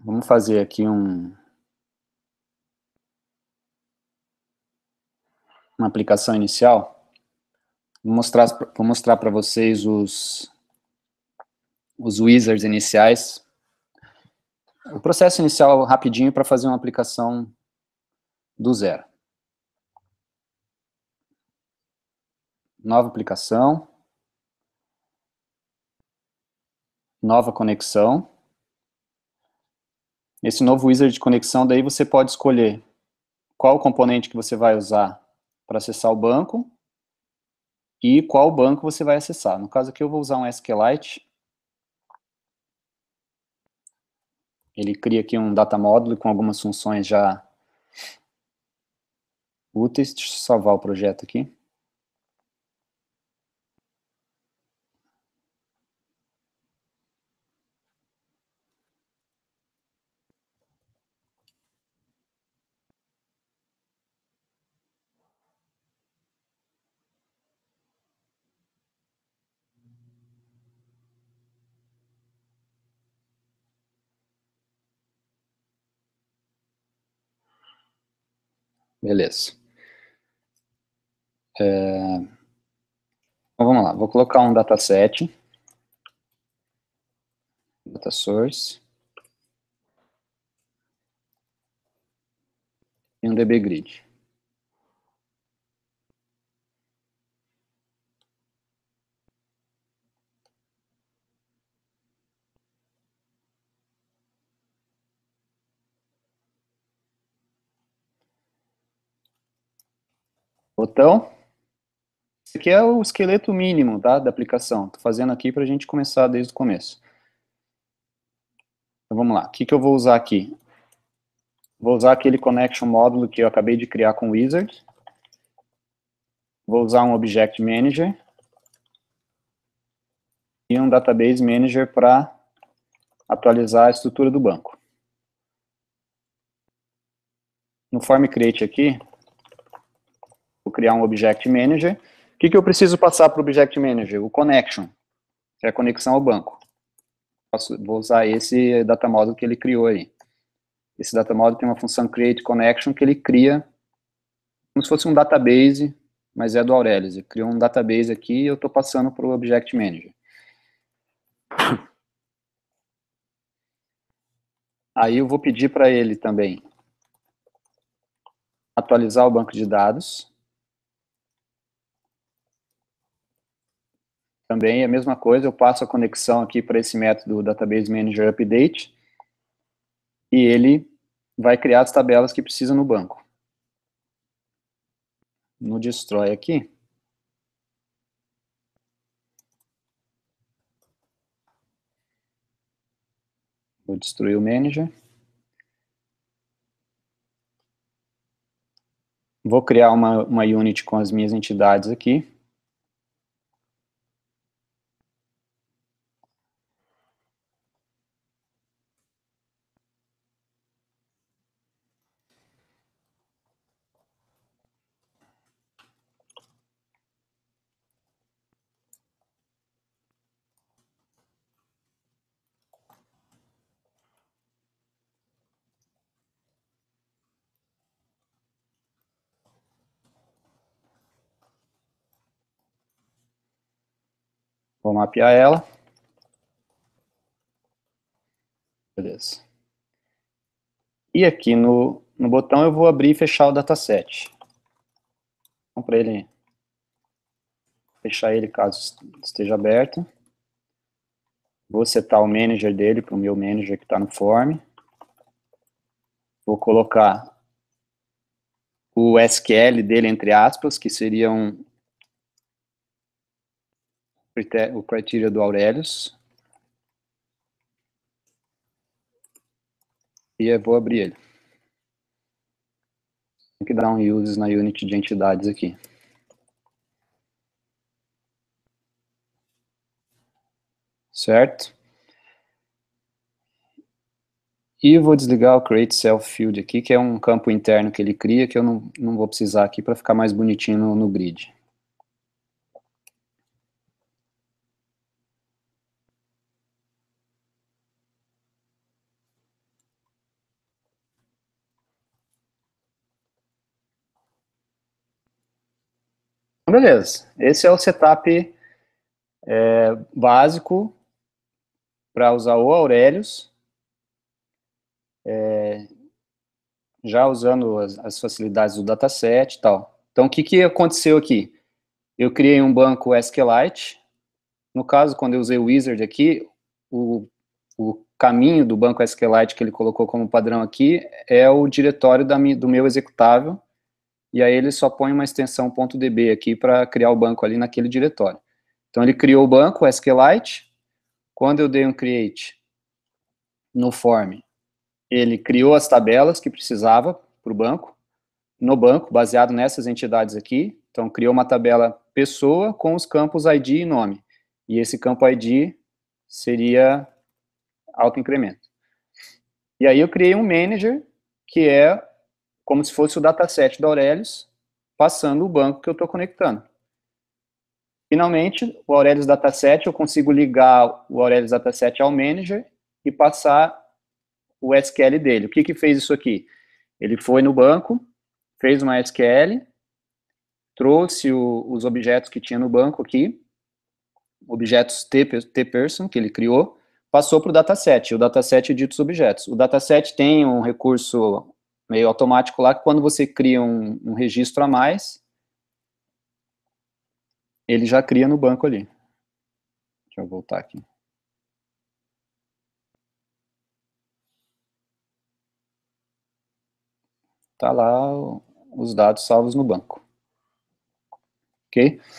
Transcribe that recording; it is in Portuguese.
Vamos fazer aqui um, uma aplicação inicial. Vou mostrar, vou mostrar para vocês os, os wizards iniciais. O processo inicial rapidinho para fazer uma aplicação do zero. Nova aplicação. Nova conexão. Nesse novo wizard de conexão, daí você pode escolher qual componente que você vai usar para acessar o banco e qual banco você vai acessar. No caso aqui eu vou usar um SQLite. Ele cria aqui um data model com algumas funções já úteis. Deixa eu salvar o projeto aqui. Beleza. É... Então, vamos lá, vou colocar um dataset. Data source. E um DB grid. Botão. Esse aqui é o esqueleto mínimo tá, da aplicação. Estou fazendo aqui para a gente começar desde o começo. Então vamos lá. O que, que eu vou usar aqui? Vou usar aquele connection módulo que eu acabei de criar com o wizard. Vou usar um object manager. E um database manager para atualizar a estrutura do banco. No form create aqui, Vou tipo, criar um Object Manager. O que, que eu preciso passar para o Object Manager? O Connection, que é a conexão ao banco. Posso, vou usar esse data model que ele criou aí. Esse data model tem uma função create connection que ele cria como se fosse um database, mas é do Aurelius. Ele criou um database aqui e eu estou passando para o Object Manager. Aí eu vou pedir para ele também atualizar o banco de dados. também é a mesma coisa, eu passo a conexão aqui para esse método Database Manager Update e ele vai criar as tabelas que precisa no banco. No Destroy aqui, vou destruir o Manager. Vou criar uma, uma unit com as minhas entidades aqui. Vou mapear ela. Beleza. E aqui no, no botão eu vou abrir e fechar o dataset. Então, para ele fechar ele caso esteja aberto. Vou setar o manager dele para o meu manager que está no form. Vou colocar o SQL dele entre aspas, que seria um, o critério do Aurelius. E eu vou abrir ele. Tem que dar um uses na unit de entidades aqui. Certo? E vou desligar o create self field aqui, que é um campo interno que ele cria, que eu não, não vou precisar aqui para ficar mais bonitinho no, no grid. Então, beleza. Esse é o setup é, básico para usar o Aurelius. É, já usando as, as, facilidades do dataset e tal. Então, o que, que aconteceu aqui? Eu criei um banco SQLite. No caso, quando eu usei o Wizard aqui, o, o caminho do banco SQLite que ele colocou como padrão aqui é o diretório da, do meu executável e aí ele só põe uma extensão .db aqui para criar o banco ali naquele diretório. Então ele criou o banco, SQLite, quando eu dei um create no form, ele criou as tabelas que precisava para o banco, no banco, baseado nessas entidades aqui, então criou uma tabela pessoa com os campos ID e nome, e esse campo ID seria autoincremento. E aí eu criei um manager, que é como se fosse o dataset da Aurelius, passando o banco que eu estou conectando. Finalmente, o Aurelius Dataset, eu consigo ligar o Aurelius Dataset ao manager e passar o SQL dele. O que, que fez isso aqui? Ele foi no banco, fez uma SQL, trouxe o, os objetos que tinha no banco aqui, objetos T-person que ele criou, passou para o dataset. O dataset edita os objetos. O dataset tem um recurso meio automático lá, que quando você cria um, um registro a mais, ele já cria no banco ali. Deixa eu voltar aqui. Está lá os dados salvos no banco. Ok?